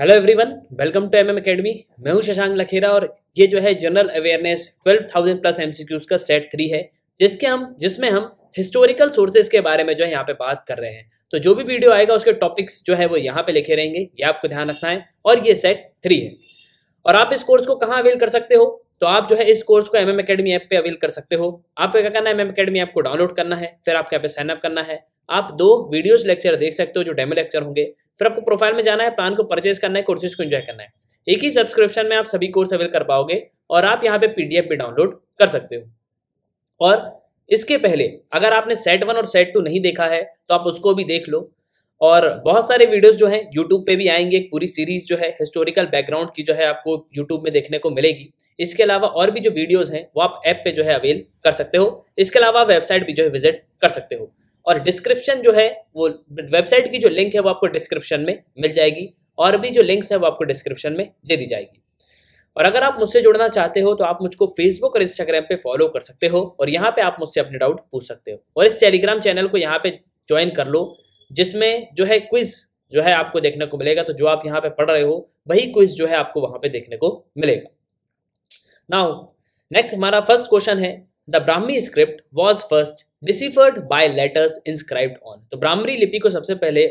hello everyone welcome to MM academy मैं हूं शशांक लखेरा और ये जो है जनरल अवेयरनेस 12,000 प्लस एमसीक्यूज का सेट थ्री है जिसके हम जिसमें हम हिस्टोरिकल सोर्सेज के बारे में जो है यहाँ पे बात कर रहे हैं तो जो भी वीडियो आएगा उसके टॉपिक्स जो है वो यहाँ पे लिखे रहेंगे ये आपको ध्यान रखना है और ये सेट थ्री है और आप इस कोर्स को कहाँ अवेल कर सकते हो तो आप जो है इस कोर्स को एमएम अकेडमी ऐप पे अवेल कर सकते हो आपको क्या करना है एमएम अकेडमी ऐप को डाउनलोड करना है फिर आपके यहाँ पे साइनअप करना है आप दो वीडियोस लेक्चर देख सकते हो जो डेमो लेक्चर होंगे फिर आपको प्रोफाइल में जाना है प्लान को परचेज करना है कोर्सेज को इन्जॉय करना है एक ही सब्सक्रिप्शन में आप सभी कोर्स अवेल कर पाओगे और आप यहाँ पे पीडीएफ भी डाउनलोड कर सकते हो और इसके पहले अगर आपने सेट वन और सेट टू नहीं देखा है तो आप उसको भी देख लो और बहुत सारे वीडियोस जो हैं यूट्यूब पे भी आएंगे एक पूरी सीरीज जो है हिस्टोरिकल बैकग्राउंड की जो है आपको यूट्यूब में देखने को मिलेगी इसके अलावा और भी जो वीडियोस हैं वो आप ऐप पे जो है अवेल कर सकते हो इसके अलावा वेबसाइट भी जो है विजिट कर सकते हो और डिस्क्रिप्शन जो है वो वेबसाइट की जो लिंक है वो आपको डिस्क्रिप्शन में मिल जाएगी और भी जो लिंक्स है वो आपको डिस्क्रिप्शन में दे दी जाएगी और अगर आप मुझसे जुड़ना चाहते हो तो आप मुझको फेसबुक और इंस्टाग्राम पे फॉलो कर सकते हो और यहाँ पे आप मुझसे अपने डाउट पूछ सकते हो और इस टेलीग्राम चैनल को यहाँ पे ज्वाइन कर लो जिसमें जो है क्विज जो है आपको देखने को मिलेगा तो जो आप यहाँ पे पढ़ रहे हो वही क्विज जो है आपको वहाँ पे देखने को मिलेगा नाउ नेक्स्ट हमारा फर्स्ट क्वेश्चन है the Brahmi script was first deciphered by letters inscribed on तो ब्राह्मी लिपि को सबसे पहले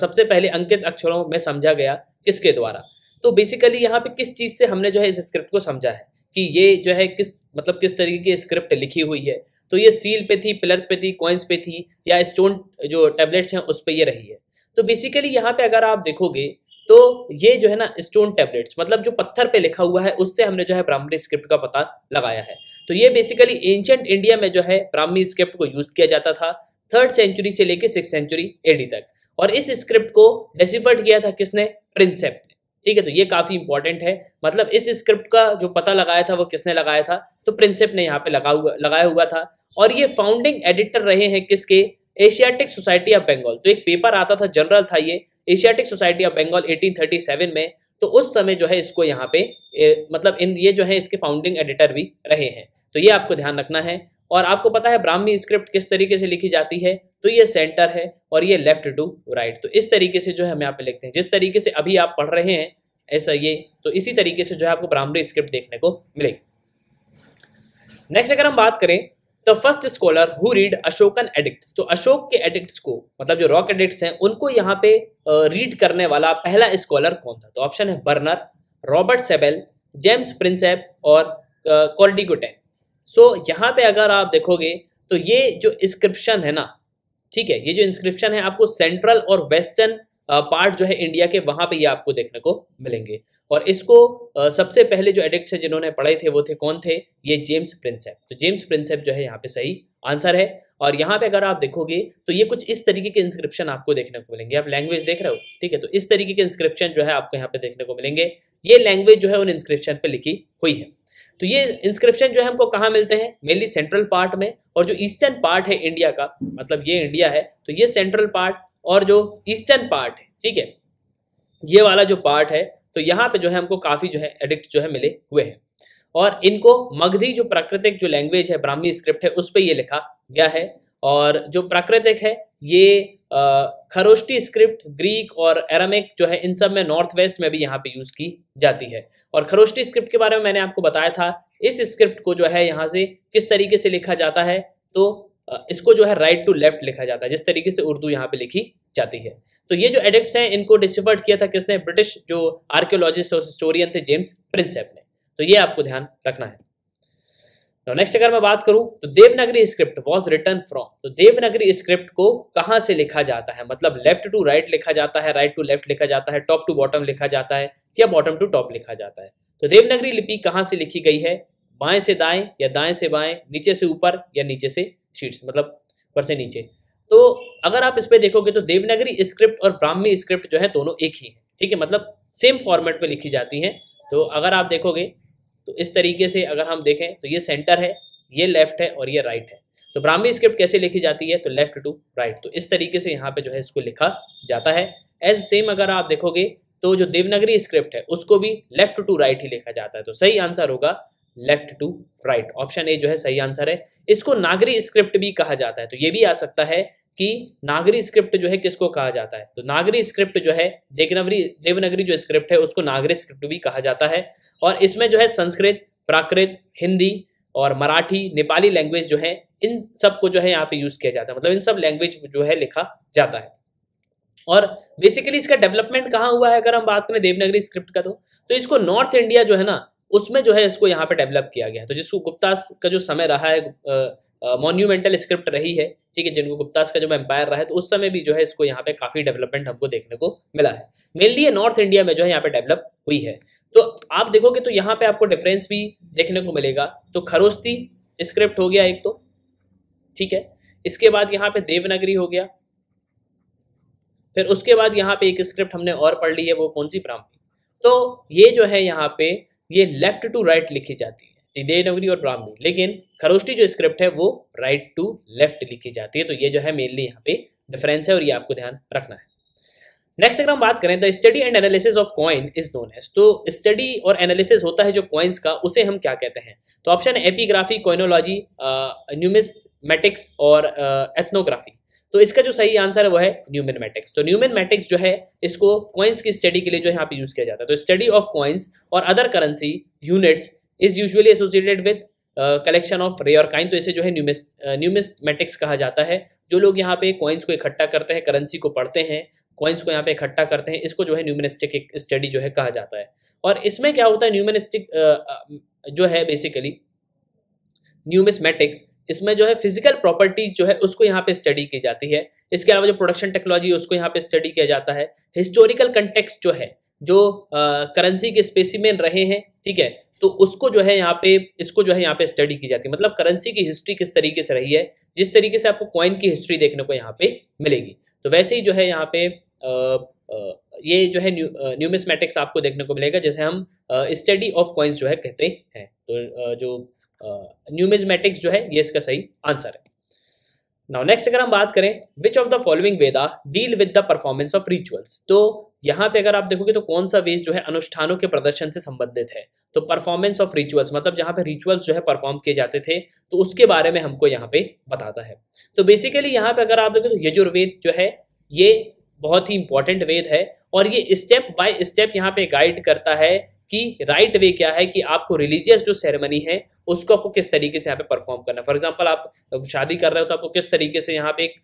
सबसे पहले अंकित अक्षरों में समझा गया किसके द्वारा तो बेसिकली यहाँ पे किस चीज़ से हमने जो है इस स्क्रिप्ट को समझा है कि ये जो है किस मतलब किस तरीके की स्क्रिप्ट लिखी हुई है तो ये सील पे थी पिलर्स पे थी कॉइन्स पे थी या स्टोन जो टेबलेट्स हैं उस पर ये रही है तो बेसिकली यहाँ पे अगर आप देखोगे तो ये जो है ना स्टोन टेबलेट्स मतलब जो पत्थर पे लिखा हुआ है उससे हमने जो है ब्राह्मणी स्क्रिप्ट का पता लगाया है तो ये बेसिकली एंशियंट इंडिया में जो है ब्राह्मी स्क्रिप्ट को यूज किया जाता था थर्ड सेंचुरी से लेकर सिक्स सेंचुरी एडी तक और इस स्क्रिप्ट को डेसिफर्ड किया था किसने प्रिंसेप ने ठीक है तो ये काफी इंपॉर्टेंट है मतलब इस स्क्रिप्ट का जो पता लगाया था वो किसने लगाया था तो प्रिंसेप ने यहाँ पे लगा हुआ लगाया हुआ था और ये फाउंडिंग एडिटर रहे हैं किसके एशियाटिक सोसाइटी ऑफ बंगाल तो एक पेपर आता था जनरल था ये एशियाटिक सोसाइटी ऑफ बंगाल 1837 में तो उस समय जो है इसको यहाँ पे ए, मतलब इन ये जो है इसके फाउंडिंग एडिटर भी रहे हैं तो ये आपको ध्यान रखना है और आपको पता है ब्राह्मी स्क्रिप्ट किस तरीके से लिखी जाती है तो ये सेंटर है और ये लेफ्ट टू राइट तो इस तरीके से जो है हम यहाँ पे लिखते हैं जिस तरीके से अभी आप पढ़ रहे हैं ऐसा ये तो इसी तरीके से जो है आपको ब्राह्मी स्क्रिप्ट देखने को मिलेगी नेक्स्ट अगर हम बात करें the first scholar who read Ashokan edict तो अशोक के एडिक्ट को मतलब जो रॉक एडिक्ट हैं उनको यहाँ पे रीड करने वाला पहला स्कॉलर कौन था तो ऑप्शन है बर्नर रॉबर्ट सेबेल जेम्स प्रिंसेप और कॉर्डिगोटेन सो so, यहाँ पे अगर आप देखोगे तो ये जो इंस्क्रिप्शन है ना ठीक है ये जो इंस्क्रिप्शन है आपको सेंट्रल और वेस्टर्न पार्ट जो है इंडिया के वहां पे ये आपको देखने को मिलेंगे और इसको सबसे पहले जो एडिक्ट है जिन्होंने पढ़े थे वो थे कौन थे ये जेम्स प्रिंसेप तो जेम्स प्रिंसेप जो है यहाँ पे सही आंसर है और यहाँ पे अगर आप देखोगे तो ये कुछ इस तरीके के इंस्क्रिप्शन आपको देखने को मिलेंगे आप लैंग्वेज देख रहे हो ठीक है तो इस तरीके के इंस्क्रिप्शन जो है आपको यहाँ पे देखने को मिलेंगे ये लैंग्वेज जो है उन इंस्क्रिप्शन पे लिखी हुई है तो ये इंस्क्रिप्शन जो है हमको कहाँ मिलते हैं मेनली सेंट्रल पार्ट में और जो ईस्टर्न पार्ट है इंडिया का मतलब ये इंडिया है तो ये सेंट्रल पार्ट और जो ईस्टर्न पार्ट है ठीक है ये वाला जो पार्ट है तो यहाँ पे जो है हमको काफ़ी जो है एडिक्ट जो है मिले हुए हैं और इनको मगधी जो प्राकृतिक जो लैंग्वेज है ब्राह्मी स्क्रिप्ट है उस पर ये लिखा गया है और जो प्राकृतिक है ये खरोष्टी स्क्रिप्ट ग्रीक और एरामिक जो है इन सब में नॉर्थ वेस्ट में भी यहाँ पे यूज़ की जाती है और खरोष्टी स्क्रिप्ट के बारे में मैंने आपको बताया था इस स्क्रिप्ट को जो है यहाँ से किस तरीके से लिखा जाता है तो इसको जो है राइट टू लेफ्ट लिखा जाता है जिस तरीके से उर्दू यहाँ पे लिखी जाती है तो ये जो एडिक्ट हैं इनको डिसिफर्ड किया था किसने ब्रिटिश जो आर्कियोलॉजिस्ट और हिस्टोरियन थे जेम्स प्रिंसेप ने तो ये आपको ध्यान रखना है तो नेक्स्ट अगर मैं बात करूं तो Devanagari script was written from तो देवनागरी स्क्रिप्ट को कहां से लिखा जाता है मतलब लेफ्ट टू राइट लिखा जाता है राइट टू लेफ्ट लिखा जाता है टॉप टू बॉटम लिखा जाता है या बॉटम टू टॉप लिखा जाता है तो देवनागरी लिपि कहां से लिखी गई है बाएं से दाएं या दाएं से बाएं नीचे से ऊपर या नीचे से शीट्स मतलब ऊपर से नीचे तो अगर आप इस पर देखोगे तो देवनागरी स्क्रिप्ट और ब्राह्मी स्क्रिप्ट जो है दोनों एक ही है ठीक है मतलब सेम फॉर्मेट में लिखी जाती हैं तो अगर आप देखोगे तो इस तरीके से अगर हम देखें तो ये सेंटर है ये लेफ्ट है और ये राइट है तो ब्राह्मी स्क्रिप्ट कैसे लिखी जाती है तो लेफ्ट टू राइट तो इस तरीके से यहाँ पे जो है इसको लिखा जाता है एज सेम अगर आप देखोगे तो जो देवनागरी स्क्रिप्ट है उसको भी लेफ्ट टू राइट ही लिखा जाता है तो सही आंसर होगा left to right option A जो है सही आंसर है इसको नागरी स्क्रिप्ट भी कहा जाता है तो ये भी आ सकता है कि नागरी स्क्रिप्ट जो है किसको कहा जाता है तो नागरी स्क्रिप्ट जो है देवनगरी देवनगरी जो स्क्रिप्ट है उसको नागरी स्क्रिप्ट भी कहा जाता है और इसमें जो है संस्कृत प्राकृत हिंदी और मराठी नेपाली लैंग्वेज जो है इन सब को जो है यहाँ पे यूज़ किया जाता है मतलब इन सब लैंग्वेज जो है लिखा जाता है और बेसिकली इसका डेवलपमेंट कहाँ हुआ है अगर हम बात करें देवनागरी स्क्रिप्ट का तो तो इसको नॉर्थ इंडिया जो है ना उसमें जो है इसको यहाँ पे डेवलप किया गया तो जिसको गुप्ता का जो समय रहा है मोन्यूमेंटल स्क्रिप्ट रही है ठीक है जिनको गुप्तास का जब एम्पायर रहा है तो उस समय भी जो है इसको यहाँ पे काफ़ी डेवलपमेंट हमको देखने को मिला है मेनली ये नॉर्थ इंडिया में जो है यहाँ पे डेवलप हुई है तो आप देखोगे तो यहाँ पे आपको डिफरेंस भी देखने को मिलेगा तो खरोस्ती स्क्रिप्ट हो गया एक तो ठीक है इसके बाद यहाँ पे देवनगरी हो गया फिर उसके बाद यहाँ पे एक स्क्रिप्ट हमने और पढ़ ली है वो कौन सी ब्राह्मी तो ये जो है यहाँ पे ये लेफ्ट टू राइट लिखी जाती है देवनगरी और ब्राह्मी लेकिन खरोष्टी जो स्क्रिप्ट है वो राइट टू लेफ्ट लिखी जाती है तो ये जो है मेनली यहाँ पे डिफरेंस है और ये आपको ध्यान रखना है नेक्स्ट अगर हम बात करें the study and analysis of coin is known as तो स्टडी और एनालिसिस होता है जो कॉइन्स का उसे हम क्या कहते हैं तो ऑप्शन है एपीग्राफी कॉइनोलॉजी न्यूमिसमेटिक्स और एथनोग्राफी तो इसका जो सही आंसर है वो है मैटिक्स तो मैटिक्स जो है इसको कॉइन्स की स्टडी के लिए जो यहाँ पे यूज किया जाता है तो स्टडी ऑफ कॉइन्स और other currency units is usually associated with collection of rare coin तो इसे जो है न्यूमिस्मेटिक्स uh, कहा जाता है जो लोग यहाँ पे कॉइन्स को इकट्ठा करते हैं करेंसी को पढ़ते हैं कॉइन्स को यहाँ पे इकट्ठा करते हैं इसको जो है न्यूमिनिस्टिक स्टडी जो है कहा जाता है और इसमें क्या होता है न्यूमिनिस्टिक uh, uh, जो है बेसिकली न्यूमिस्मेटिक्स इसमें जो है फिजिकल प्रॉपर्टीज जो है उसको यहाँ पे स्टडी की जाती है इसके अलावा जो प्रोडक्शन टेक्नोलॉजी है उसको यहाँ पे स्टडी किया जाता है हिस्टोरिकल कंटेक्स जो है जो करेंसी के स्पेसिमेन रहे हैं ठीक है तो उसको जो है यहाँ पे इसको जो है यहाँ पे स्टडी की जाती है मतलब करेंसी की हिस्ट्री किस तरीके से रही है जिस तरीके से आपको कॉइन की हिस्ट्री देखने को यहाँ पे मिलेगी तो वैसे ही जो है यहाँ पे ये जो है न्यूमिस्मेटिक्स आपको देखने को मिलेगा जैसे हम स्टडी ऑफ कॉइन्स जो है कहते हैं तो जो न्यूमिजमेटिक्स जो है ये इसका सही आंसर है नाउ नेक्स्ट अगर हम बात करें which of the following Veda deal with the performance of rituals तो यहाँ पे अगर आप देखोगे तो कौन सा वेद जो है अनुष्ठानों के प्रदर्शन से संबंधित है तो परफॉर्मेंस ऑफ रिचुअल्स मतलब जहाँ पे रिचुअल्स जो है परफॉर्म किए जाते थे तो उसके बारे में हमको यहाँ पे बताता है तो बेसिकली यहाँ पे अगर आप देखो तो यजुर्वेद जो है ये बहुत ही इंपॉर्टेंट वेद है और ये स्टेप बाय स्टेप यहाँ पे गाइड करता है कि राइट वे क्या है कि आपको रिलीजियस जो सेरेमनी है उसको आपको किस तरीके से यहाँ पे परफॉर्म करना है फॉर एग्जाम्पल आप शादी कर रहे हो तो आपको किस तरीके से यहाँ पे एक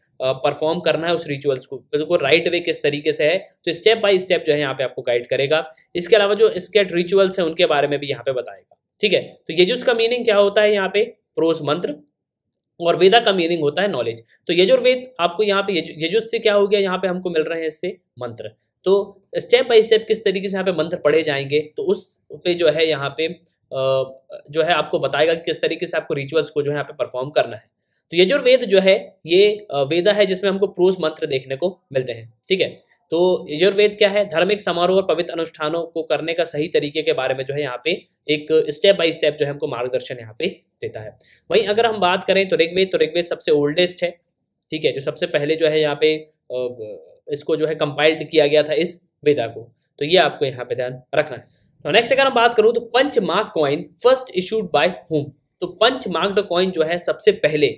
परफॉर्म करना है उस रिचुअल्स को बिल्कुल राइट वे किस तरीके से है तो स्टेप बाय स्टेप जो है यहाँ पे आपको गाइड करेगा इसके अलावा जो स्केट रिचुअल्स हैं उनके बारे में भी यहाँ पे बताएगा ठीक है तो ये जो उसका मीनिंग क्या होता है यहाँ पे प्रोज मंत्र और वेदा का मीनिंग होता है नॉलेज तो यजुर्वेद आपको यहाँ पे यजुस से क्या हो गया यहाँ पे हमको मिल रहे हैं इससे मंत्र तो स्टेप बाय स्टेप किस तरीके से यहाँ पे मंत्र पढ़े जाएंगे तो उस पे जो है यहाँ पे जो है आपको बताएगा कि किस तरीके से आपको रिचुअल्स को जो है यहाँ पे परफॉर्म करना है तो यजुर्वेद जो है ये वेदा है जिसमें हमको प्रोस मंत्र देखने को मिलते हैं ठीक है तो यजुर्वेद क्या है धार्मिक समारोह और पवित्र अनुष्ठानों को करने का सही तरीके के बारे में जो है यहाँ पे एक स्टेप बाय स्टेप जो है हमको मार्गदर्शन यहाँ पे देता है वहीं अगर हम बात करें तो ऋग्वेद तो ऋग्वेद सबसे ओल्डेस्ट है ठीक है जो सबसे पहले जो है यहाँ पे इसको जो है कंपाइल्ड किया गया था इस वेदा को तो ये आपको यहाँ पे ध्यान रखना है तो नेक्स्ट अगर हम बात करूँ तो punch mark coin first issued by whom तो पंच मार्क कॉइन जो है सबसे पहले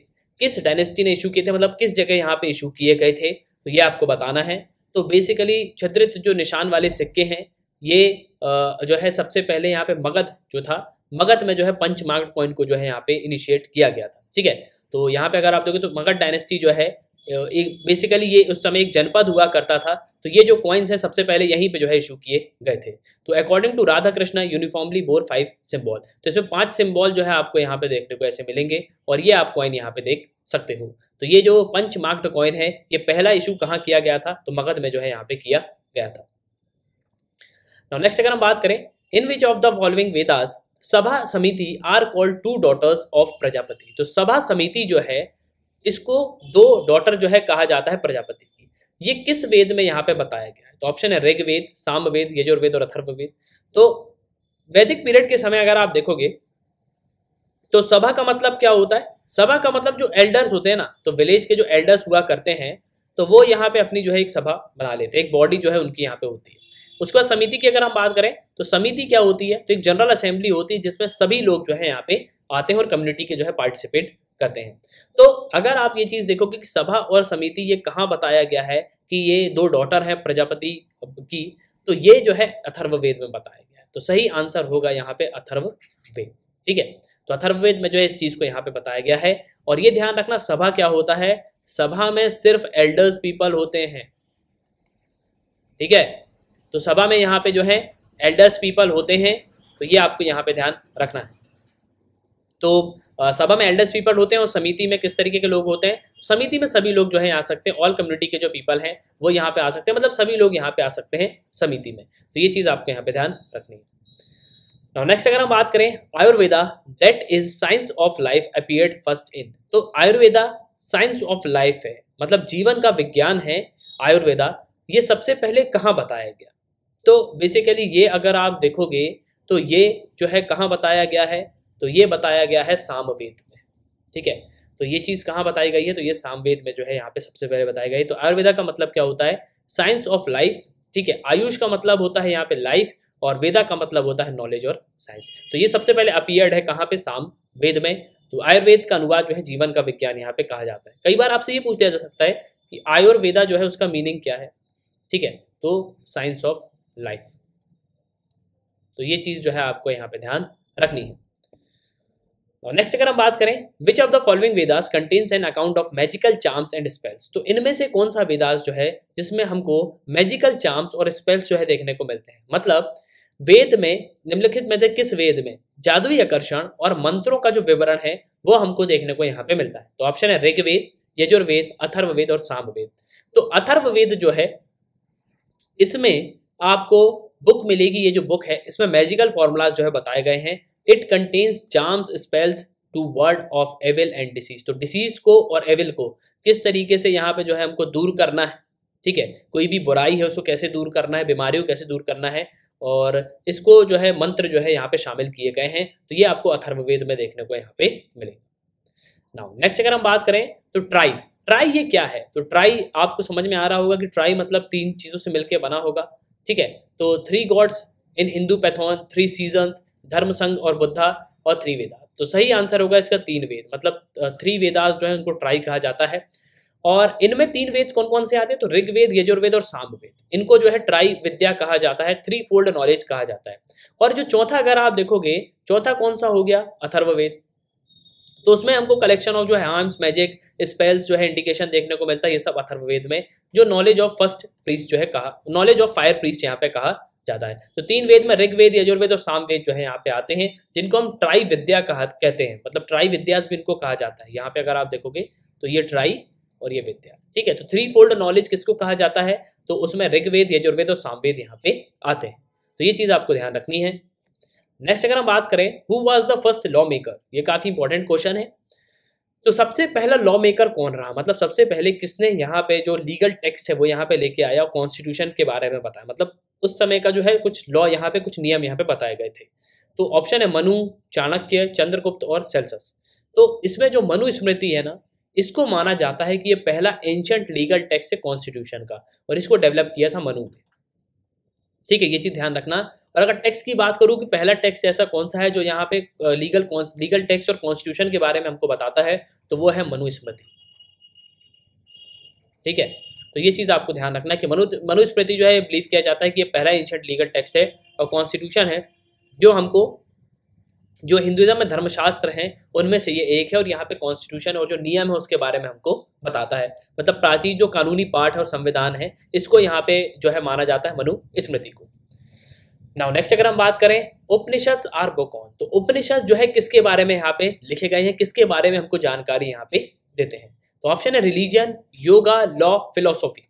किस डायनेस्टी ने इशू किए थे मतलब किस जगह यहाँ पे इशू किए गए थे तो ये आपको बताना है तो बेसिकली छत्रित जो निशान वाले सिक्के हैं ये जो है सबसे पहले यहाँ पे मगध जो था मगध में जो है पंच मार्क कॉइन को जो है यहाँ पे इनिशिएट किया गया था ठीक है तो यहाँ पे अगर आप देखो तो मगध डायनेस्टी जो है एक बेसिकली ये उस समय एक जनपद हुआ करता था तो ये जो कॉइन्स हैं सबसे पहले यहीं पे जो है इशू किए गए थे तो according to Radha Krishna uniformly bore five symbol तो इसमें पांच सिम्बॉल जो है आपको यहाँ पे देखने को ऐसे मिलेंगे और ये आप कॉइन यहाँ पे देख सकते हो तो ये जो पंच मार्क्ड कॉइन है ये पहला इशू कहाँ किया गया था तो मगध में जो है यहाँ पे किया गया था नेक्स्ट अगर हम बात करें in which of the following Vedas Sabha Samiti are called two daughters of Prajapati तो सभा समिति जो है इसको दो डॉटर जो है कहा जाता है प्रजापति की ये किस वेद में यहाँ पे बताया गया है तो ऑप्शन है ऋग्वेद सामवेद यजुर्वेद और अथर्ववेद तो वैदिक पीरियड के समय अगर आप देखोगे तो सभा का मतलब क्या होता है सभा का मतलब जो एल्डर्स होते हैं ना तो विलेज के जो एल्डर्स हुआ करते हैं तो वो यहाँ पे अपनी जो है एक सभा बना लेते हैं एक बॉडी जो है उनकी यहाँ पे होती है उसके बाद समिति की अगर हम बात करें तो समिति क्या होती है तो एक जनरल असेंबली होती है जिसमें सभी लोग जो है यहाँ पे आते हैं और कम्युनिटी के जो है पार्टिसिपेट करते हैं तो अगर आप ये चीज़ देखो कि सभा और समिति ये कहाँ बताया गया है कि ये दो डॉटर हैं प्रजापति की तो ये जो है अथर्ववेद में बताया गया है तो सही आंसर होगा यहाँ पे अथर्ववेद ठीक है तो अथर्ववेद में जो है इस चीज़ को यहाँ पे बताया गया है और ये ध्यान रखना सभा क्या होता है सभा में सिर्फ एल्डर्स पीपल होते हैं ठीक है तो सभा में यहाँ पे जो है एल्डर्स पीपल होते हैं तो ये आपको यहाँ पे ध्यान रखना है तो सभा में एल्डर्स पीपल होते हैं और समिति में किस तरीके के लोग होते हैं समिति में सभी लोग जो है आ सकते हैं ऑल कम्युनिटी के जो पीपल हैं वो यहाँ पे आ सकते हैं मतलब सभी लोग यहाँ पे आ सकते हैं समिति में तो ये चीज़ आपको यहाँ पे ध्यान रखनी है नेक्स्ट अगर हम बात करें Ayurveda that is science of life appeared first in तो आयुर्वेदा साइंस ऑफ लाइफ है मतलब जीवन का विज्ञान है आयुर्वेदा ये सबसे पहले कहाँ बताया गया तो बेसिकली ये अगर आप देखोगे तो ये जो है कहाँ बताया गया है तो ये बताया गया है सामवेद में ठीक है तो ये चीज़ कहाँ बताई गई है तो ये सामवेद में जो है यहाँ पे सबसे पहले बताई गई तो आयुर्वेदा का मतलब क्या होता है साइंस ऑफ लाइफ ठीक है आयुष का मतलब होता है यहाँ पे लाइफ और वेदा का मतलब होता है नॉलेज और साइंस तो ये सबसे पहले अपियर्ड है कहाँ पे साम वेद में तो आयुर्वेद का अनुवाद जो है जीवन का विज्ञान यहाँ पे कहा जाता है कई बार आपसे ये पूछ लिया जा सकता है कि आयुर्वेदा जो है उसका मीनिंग क्या है ठीक है तो साइंस ऑफ लाइफ तो ये चीज़ जो है आपको यहाँ पे ध्यान रखनी है नेक्स्ट अगर हम बात करें which of the following Vedas contains an account of magical charms and spells तो इनमें से कौन सा वेदास जो है जिसमें हमको मैजिकल चार्म्स और स्पेल्स जो है देखने को मिलते हैं मतलब वेद में निम्नलिखित में से किस वेद में जादुई आकर्षण और मंत्रों का जो विवरण है वो हमको देखने को यहाँ पे मिलता है तो ऑप्शन है ऋग्वेद यजुर्वेद अथर्ववेद और सामवेद तो अथर्ववेद जो है इसमें आपको बुक मिलेगी ये जो बुक है इसमें मैजिकल फॉर्मूलाज जो है बताए गए हैं it contains charms spells to ward of evil and disease तो डिसीज को और एविल को किस तरीके से यहाँ पे जो है हमको दूर करना है ठीक है कोई भी बुराई है उसको कैसे दूर करना है बीमारियों कैसे दूर करना है और इसको जो है मंत्र जो है यहाँ पे शामिल किए गए हैं तो ये आपको अथर्ववेद में देखने को यहाँ पे मिलेगा नाउ नेक्स्ट अगर हम बात करें तो ट्राई ट्राई ये क्या है तो ट्राई आपको समझ में आ रहा होगा कि ट्राई मतलब तीन चीज़ों से मिलकर बना होगा ठीक है तो three gods in Hindu pantheon three seasons Dharma Sangha और बुद्धा और थ्री वेदा तो सही आंसर होगा इसका तीन वेद मतलब थ्री वेदास जो है उनको ट्राई कहा जाता है और इनमें तीन वेद कौन कौन से आते हैं तो ऋग्वेद यजुर्वेद और सामवेद इनको जो है ट्राई विद्या कहा जाता है थ्री फोल्ड नॉलेज कहा जाता है और जो चौथा अगर आप देखोगे चौथा कौन सा हो गया अथर्ववेद तो उसमें हमको कलेक्शन ऑफ जो है आर्म्स मैजिक स्पेल्स जो है इंडिकेशन देखने को मिलता है ये सब अथर्ववेद में जो नॉलेज ऑफ फर्स्ट प्रीस जो है कहा नॉलेज ऑफ फायर प्रीस यहाँ पे कहा ज़्यादा है तो तीन वेद में ऋग्वेद यजुर्वेद और सामवेद जो है यहाँ पे आते हैं जिनको हम ट्राई विद्या कहा कहते हैं मतलब ट्राई विद्यास भी इनको कहा जाता है यहाँ पे अगर आप देखोगे तो ये ट्राई और ये विद्या ठीक है तो थ्री फोल्ड नॉलेज किसको कहा जाता है तो उसमें ऋग्वेद यजुर्वेद और सामवेद यहाँ पे आते हैं तो ये चीज़ आपको ध्यान रखनी है नेक्स्ट अगर हम बात करें who was the first law maker ये काफ़ी इंपॉर्टेंट क्वेश्चन है तो सबसे पहला लॉ मेकर कौन रहा मतलब सबसे पहले किसने यहाँ पे जो लीगल टेक्स्ट है वो यहाँ पे लेके आया कॉन्स्टिट्यूशन के बारे में बताया मतलब उस समय का जो है कुछ लॉ यहाँ पे कुछ नियम यहाँ पे बताए गए थे तो ऑप्शन है मनु चाणक्य चंद्रगुप्त और सेल्सस तो इसमें जो मनु स्मृति है ना इसको माना जाता है कि ये पहला एंशंट लीगल टेक्स्ट है कॉन्स्टिट्यूशन का और इसको डेवलप किया था मनु ने ठीक है ये चीज़ ध्यान रखना और अगर टेक्स्ट की बात करूं कि पहला टेक्स्ट ऐसा कौन सा है जो यहाँ पे लीगल लीगल टेक्स्ट और कॉन्स्टिट्यूशन के बारे में हमको बताता है तो वो है मनुस्मृति ठीक है तो ये चीज़ आपको ध्यान रखना है कि मनु मनुस्मृति जो है बिलीव किया जाता है कि ये पहला एंशंट लीगल टेक्स्ट है और कॉन्स्टिट्यूशन है जो हमको जो हिंदुज़म में धर्मशास्त्र हैं उनमें से ये एक है और यहाँ पे कॉन्स्टिट्यूशन और जो नियम है उसके बारे में हमको बताता है मतलब प्राचीन जो कानूनी पाठ और संविधान है इसको यहाँ पे जो है माना जाता है मनु स्मृति को नाउ नेक्स्ट अगर हम बात करें उपनिषद आर बोकॉन तो उपनिषद जो है किसके बारे में यहाँ पे लिखे गए हैं किसके बारे में हमको जानकारी यहाँ पे देते हैं तो ऑप्शन है रिलीजन योगा लॉ फिलोसॉफी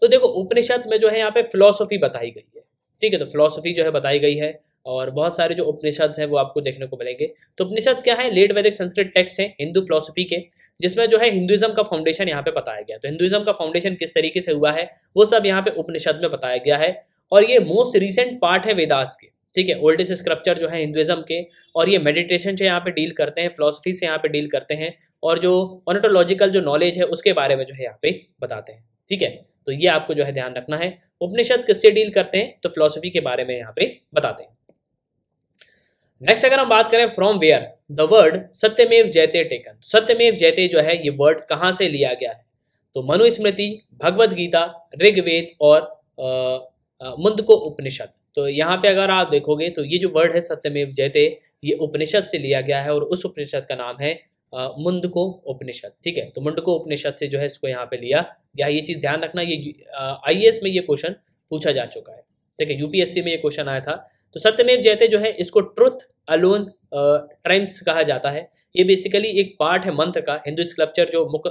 तो देखो उपनिषद में जो है यहाँ पे फिलोसॉफी बताई गई है ठीक है तो फिलोसॉफी जो है बताई गई है और बहुत सारे जो उपनिषद हैं वो आपको देखने को मिलेंगे तो उपनिषद क्या है लेट वैदिक संस्कृत टेक्स्ट हैं हिंदू फिलोसफी के जिसमें जो है हिंदुइज्म का फाउंडेशन यहाँ पे बताया गया तो हिंदुइज्म का फाउंडेशन किस तरीके से हुआ है वो सब यहाँ पे उपनिषद में बताया गया है और ये मोस्ट रिसेंट पार्ट है वेदास के ठीक है ओल्ड स्क्रप्चर जो है हिंदुज़म के और ये मेडिटेशन से यहाँ पे डील करते हैं फिलोसफी से यहाँ पे डील करते हैं और जो ऑनटोलॉजिकल जो नॉलेज है उसके बारे में जो है यहाँ पे बताते हैं ठीक है तो ये आपको जो है ध्यान रखना है उपनिषद किससे डील करते हैं तो फिलोसफी के बारे में यहाँ पे बताते हैं नेक्स्ट अगर हम बात करें फ्रॉम वेयर द वर्ड सत्यमेव जयते टेकन सत्यमेव जयते जो है ये वर्ड कहाँ से लिया गया है तो मनुस्मृति भगवद गीता ऋग्वेद और मुंदको उपनिषद तो यहाँ पे अगर आप देखोगे तो ये जो वर्ड है सत्यमेव जयते ये उपनिषद से लिया गया है और उस उपनिषद का नाम है मुंडको उपनिषद ठीक है तो मुंडको उपनिषद से जो है इसको यहाँ पे लिया गया ये चीज़ ध्यान रखना ये आई में ये क्वेश्चन पूछा जा चुका है ठीक है यूपीएससी में ये क्वेश्चन आया था तो सत्यमेव जयते जो है इसको ट्रुथ अलोन ट्रेंड्स कहा जाता है ये बेसिकली एक पार्ट है मंत्र का हिंदू स्कल्पचर जो मुक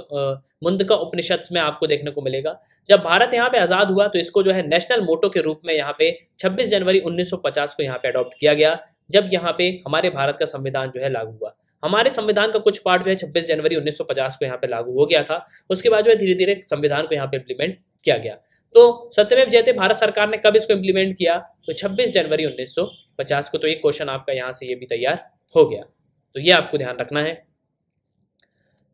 मुंदका उपनिषद में आपको देखने को मिलेगा जब भारत यहाँ पे आज़ाद हुआ तो इसको जो है नेशनल मोटो के रूप में यहाँ पे 26 जनवरी 1950 को यहाँ पे अडॉप्ट किया गया जब यहाँ पे हमारे भारत का संविधान जो है लागू हुआ हमारे संविधान का कुछ पार्ट जो है छब्बीस जनवरी उन्नीस को यहाँ पे लागू हो गया था उसके बाद जो है धीरे धीरे संविधान को यहाँ पे इम्प्लीमेंट किया गया तो सत्यमेव जयते भारत सरकार ने कब इसको इम्प्लीमेंट किया तो 26 जनवरी 1950 को तो एक क्वेश्चन आपका यहाँ से ये भी तैयार हो गया तो ये आपको ध्यान रखना है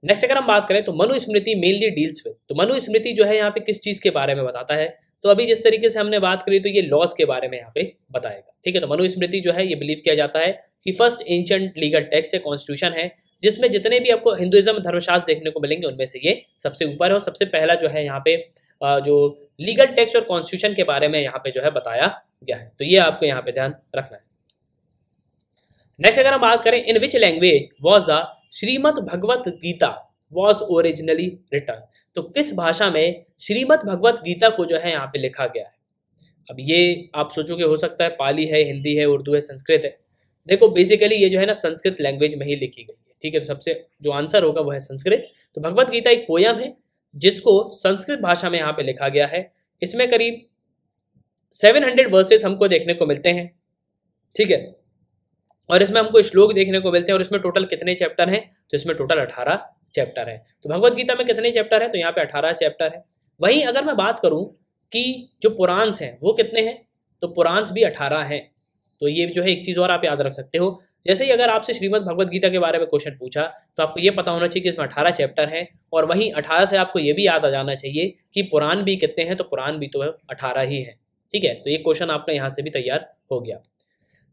नेक्स्ट अगर हम बात करें तो मनुस्मृति मेनली डील्स विद तो मनुस्मृति जो है यहाँ पे किस चीज़ के बारे में बताता है तो अभी जिस तरीके से हमने बात करी तो ये लॉस के बारे में यहाँ पे बताएगा ठीक है तो मनुस्मृति जो है ये बिलीव किया जाता है कि फर्स्ट एंशंट लीगल टेक्स्ट है कॉन्स्टिट्यूशन है जिसमें जितने भी आपको हिंदुइज्म धर्मशास्त्र देखने को मिलेंगे उनमें से ये सबसे ऊपर है और सबसे पहला जो है यहाँ पे जो लीगल टेक्स्ट और कॉन्स्टिट्यूशन के बारे में यहाँ पे जो है बताया गया है तो ये आपको यहाँ पे ध्यान रखना है नेक्स्ट अगर हम बात करें in which language was the Shrimad Bhagavad Gita was originally written तो किस भाषा में श्रीमद भगवत गीता को जो है यहाँ पे लिखा गया है अब ये आप सोचोगे हो सकता है पाली है हिंदी है उर्दू है संस्कृत है देखो बेसिकली ये जो है ना संस्कृत लैंग्वेज में ही लिखी गई है ठीक है तो सबसे जो आंसर होगा वो है संस्कृत तो भगवत गीता एक पोयम है जिसको संस्कृत भाषा में यहाँ पे लिखा गया है इसमें करीब सेवन हंड्रेड वर्सेस हमको देखने को मिलते हैं ठीक है और इसमें हमको श्लोक देखने को मिलते हैं और इसमें टोटल कितने चैप्टर हैं तो इसमें टोटल अठारह चैप्टर हैं तो भगवत गीता में कितने चैप्टर हैं तो यहाँ पे अठारह चैप्टर हैं वहीं अगर मैं बात करूँ कि जो पुरान्स हैं वो कितने हैं तो पुरान्स भी अठारह हैं तो ये जो है एक चीज़ और आप याद रख सकते हो जैसे ही अगर आपसे श्रीमद भगवदगीता गीता के बारे में क्वेश्चन पूछा तो आपको ये पता होना चाहिए कि इसमें अठारह चैप्टर हैं और वहीं अठारह से आपको ये भी याद आ जाना चाहिए कि पुराण भी कितने हैं तो पुराण भी तो अठारह ही है ठीक है तो ये क्वेश्चन आपका यहाँ से भी तैयार हो गया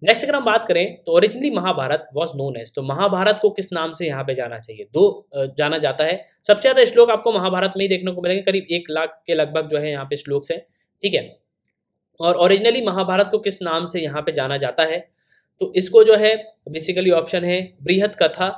नेक्स्ट अगर हम बात करें तो originally Mahabharata was known as तो महाभारत को किस नाम से यहाँ पे जाना चाहिए दो जाना जाता है सबसे ज़्यादा श्लोक आपको महाभारत में ही देखने को मिलेंगे करीब एक लाख के लगभग जो है यहाँ पे श्लोक है ठीक है और ओरिजिनली महाभारत को किस नाम से यहाँ पे जाना जाता है तो इसको जो है बेसिकली ऑप्शन है बृहद कथा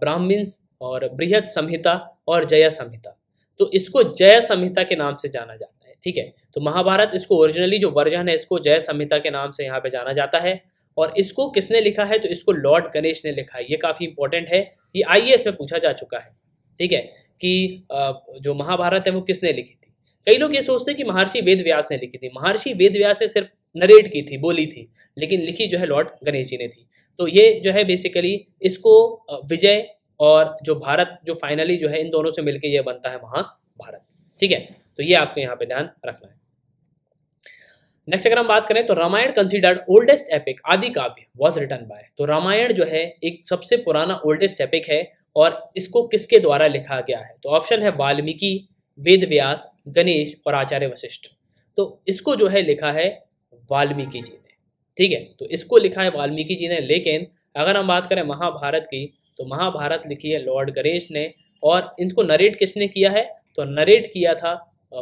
ब्राह्मीस और बृहद संहिता और जया संहिता तो इसको जय संहिता के नाम से जाना जाता है ठीक है तो महाभारत इसको ओरिजिनली जो वर्जन है इसको जय संहिता के नाम से यहाँ पे जाना जाता है और इसको किसने लिखा है तो इसको लॉर्ड गणेश ने लिखा है ये काफ़ी इंपॉर्टेंट है ये आई में पूछा जा चुका है ठीक है कि जो महाभारत है वो किसने लिखी थी कई लोग ये सोचते हैं कि महर्षि वेद व्यास ने लिखी थी महर्षि वेद व्यास ने सिर्फ नरेट की थी बोली थी लेकिन लिखी जो है लॉर्ड गणेश जी ने थी तो ये जो है बेसिकली इसको विजय और जो भारत जो फाइनली जो है इन दोनों से मिलके ये बनता है महाभारत ठीक है तो ये आपको यहाँ पे ध्यान रखना है नेक्स्ट अगर हम बात करें तो रामायण कंसिडर्ड ओल्डेस्ट एपिक आदि काव्य वॉज रिटन बाय तो रामायण जो है एक सबसे पुराना ओल्डेस्ट एपिक है और इसको किसके द्वारा लिखा गया है तो ऑप्शन है वाल्मीकि वेद व्यास गणेश और आचार्य वशिष्ठ तो इसको जो है लिखा है वाल्मीकि जी ने ठीक है तो इसको लिखा है वाल्मीकि जी ने लेकिन अगर हम बात करें महाभारत की तो महाभारत लिखी है लॉर्ड गणेश ने और इनको नरेट किसने किया है तो नरेट किया था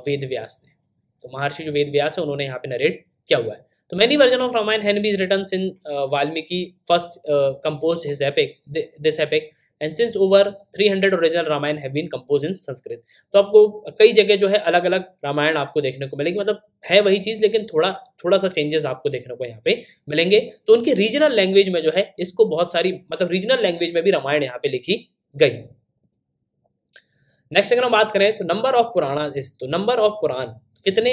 वेद व्यास ने तो महर्षि जो वेद व्यास है उन्होंने यहाँ पे नरेट किया हुआ है तो many version of Ramayana have been written in Valmiki first compose his epic this epic and since over three hundred original Ramayana have been compose in Sanskrit तो आपको कई जगह जो है अलग अलग रामायण आपको देखने को मिलेगी मतलब है वही चीज़ लेकिन थोड़ा थोड़ा सा चेंजेस आपको देखने को यहाँ पे मिलेंगे तो उनके रीजनल लैंग्वेज में जो है इसको बहुत सारी मतलब रीजनल लैंग्वेज में भी रामायण यहाँ पे लिखी गई नेक्स्ट अगर हम बात करें तो नंबर ऑफ पुराना इस तो नंबर ऑफ पुराण कितने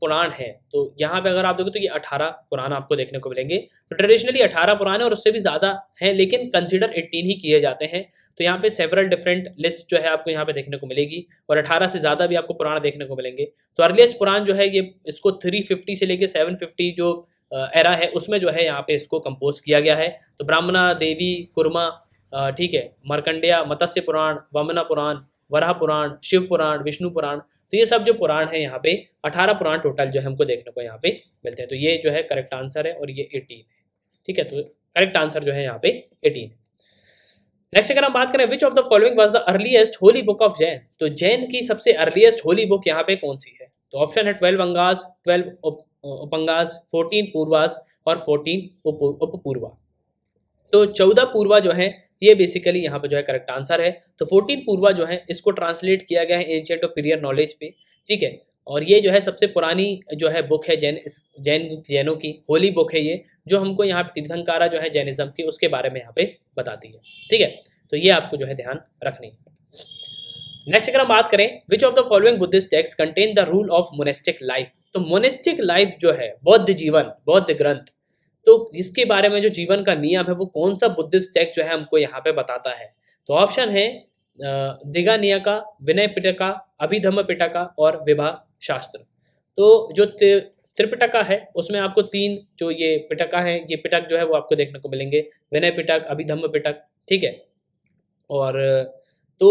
पुराण हैं तो यहाँ पे अगर आप देखो तो ये अठारह पुराण आपको देखने को मिलेंगे तो ट्रेडिशनली अठारह पुराण है और उससे भी ज़्यादा हैं लेकिन कंसिडर एट्टीन ही किए जाते हैं तो यहाँ पे सेवरल डिफरेंट लिस्ट जो है आपको यहाँ पे देखने को मिलेगी और अठारह से ज़्यादा भी आपको पुराण देखने को मिलेंगे तो अर्लीस्ट पुराण जो है ये इसको थ्री फिफ्टी से लेके सेवन फिफ्टी जो एरा है उसमें जो है यहाँ पे इसको कंपोज किया गया है तो ब्राह्मणा देवी कुर्मा ठीक है मरकंडिया मत्स्य पुराण वमना पुराण वराह पुराण शिव पुराण विष्णु पुराण तो ये सब जो पुराण है यहाँ पे अठारह पुराण टोटल जो है हमको देखने को यहाँ पे मिलते हैं तो ये जो है करेक्ट आंसर है और ये एटीन है ठीक है तो करेक्ट आंसर जो है यहाँ पे एटीन है नेक्स्ट अगर हम बात करें which of the following was the earliest holy book of Jain तो जैन की सबसे अर्लीस्ट होली बुक यहाँ पे कौन सी है तो ऑप्शन है twelve Angas twelve Upangas fourteen Purvas और फोर्टीन उप उपपूर्वा तो चौदह पूर्वा जो है ये बेसिकली यहाँ पे जो है करेक्ट आंसर है तो फोर्टीन पूर्वा जो है इसको ट्रांसलेट किया गया है एंशियंट ऑफ पीरियर नॉलेज पे ठीक है और ये जो है सबसे पुरानी जो है बुक है जैन जैन जैनों की होली बुक है ये जो हमको यहाँ पे तीर्थंकारा जो है जैनिज्म की उसके बारे में यहाँ पे बताती है ठीक है तो ये आपको जो है ध्यान रखनी है नेक्स्ट अगर हम बात करें which of the following Buddhist text contain the rule of monastic life तो मोनेस्टिक लाइफ जो है बौद्ध जीवन बौद्ध ग्रंथ तो इसके बारे में जो जीवन का नियम है वो कौन सा बुद्धिस्ट टेक्स्ट जो है हमको यहाँ पे बताता है तो ऑप्शन है दिगा का विनय पिटका अभिधम पिटका और विवाह शास्त्र तो जो त्रिपिटका है उसमें आपको तीन जो ये पिटका है ये पिटक जो है वो आपको देखने को मिलेंगे विनय पिटक अभिधम्म पिटक ठीक है और तो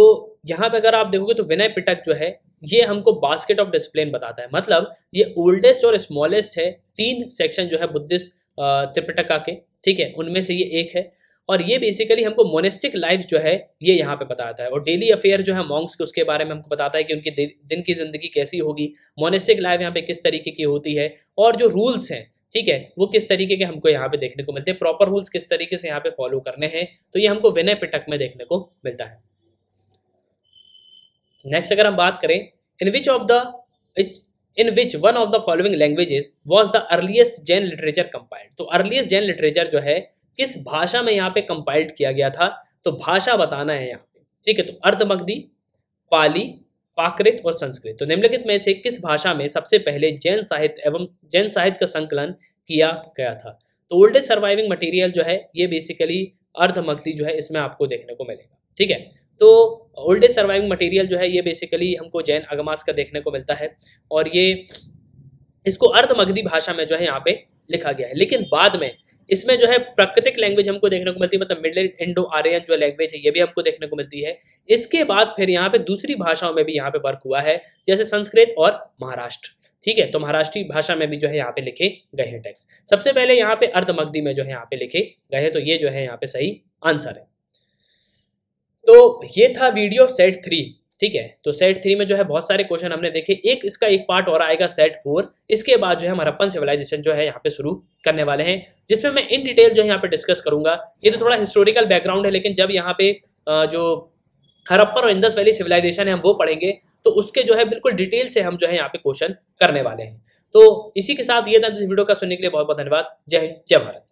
यहाँ पे अगर आप देखोगे तो विनय पिटक जो है ये हमको बास्केट ऑफ डिसिप्लिन बताता है मतलब ये ओल्डेस्ट और स्मॉलेस्ट है तीन सेक्शन जो है बुद्धिस्ट त्रिपिटका के ठीक है उनमें से ये एक है और ये बेसिकली हमको मोनेस्टिक लाइफ जो है ये यहाँ पे बताता है और डेली अफेयर जो है मॉन्ग्स के उसके बारे में हमको बताता है कि उनकी दिन की ज़िंदगी कैसी होगी मोनेस्टिक लाइफ यहाँ पे किस तरीके की होती है और जो रूल्स हैं ठीक है वो किस तरीके के हमको यहाँ पे देखने को मिलते हैं प्रॉपर रूल्स किस तरीके से यहाँ पे फॉलो करने हैं तो ये हमको विनय पिटक में देखने को मिलता है नेक्स्ट अगर हम बात करें in which of the in which one of the following languages was the earliest Jain literature compiled तो अर्लीस्ट जैन लिटरेचर जो है किस भाषा में यहाँ पे कंपाइल्ड किया गया था तो भाषा बताना है यहाँ पे ठीक है तो अर्धमग्दी पाली पाकृत और संस्कृत तो निम्नलिखित में से किस भाषा में सबसे पहले जैन साहित्य एवं जैन साहित्य का संकलन किया गया था तो ओल्डेस्ट सर्वाइविंग मटेरियल जो है ये बेसिकली अर्धमग्दी जो है इसमें आपको देखने को मिलेगा ठीक है तो ओल्ड एज सर्वाइविंग मटेरियल जो है ये बेसिकली हमको जैन अगमास का देखने को मिलता है और ये इसको अर्धमगधी भाषा में जो है यहाँ पे लिखा गया है लेकिन बाद में इसमें जो है प्राकृतिक लैंग्वेज हमको देखने को मिलती है मतलब मिडिल इंडो आर्यन जो लैंग्वेज है ये भी हमको देखने को मिलती है इसके बाद फिर यहाँ पे दूसरी भाषाओं में भी यहाँ पे वर्क हुआ है जैसे संस्कृत और महाराष्ट्र ठीक है तो महाराष्ट्रीय भाषा में भी जो है यहाँ पे लिखे गए हैं टेक्स्ट सबसे पहले यहाँ पे अर्धमग्दी में जो है यहाँ पे लिखे गए हैं तो ये जो है यहाँ पे सही आंसर है तो ये था वीडियो सेट थ्री ठीक है तो सेट थ्री में जो है बहुत सारे क्वेश्चन हमने देखे एक इसका एक पार्ट और आएगा सेट फोर इसके बाद जो है हम हरप्पन सिविलाइजेशन जो है यहाँ पे शुरू करने वाले हैं जिसमें मैं इन डिटेल जो है यहाँ पे डिस्कस करूंगा ये तो थोड़ा हिस्टोरिकल बैकग्राउंड है लेकिन जब यहाँ पे जो हरप्पन और इंदस वैली सिविलाइजेशन है हम वो पढ़ेंगे तो उसके जो है बिल्कुल डिटेल से हम जो है यहाँ पे क्वेश्चन करने वाले हैं तो इसी के साथ ये था इस वीडियो का सुनने के लिए बहुत बहुत धन्यवाद जय हिंद जय भारत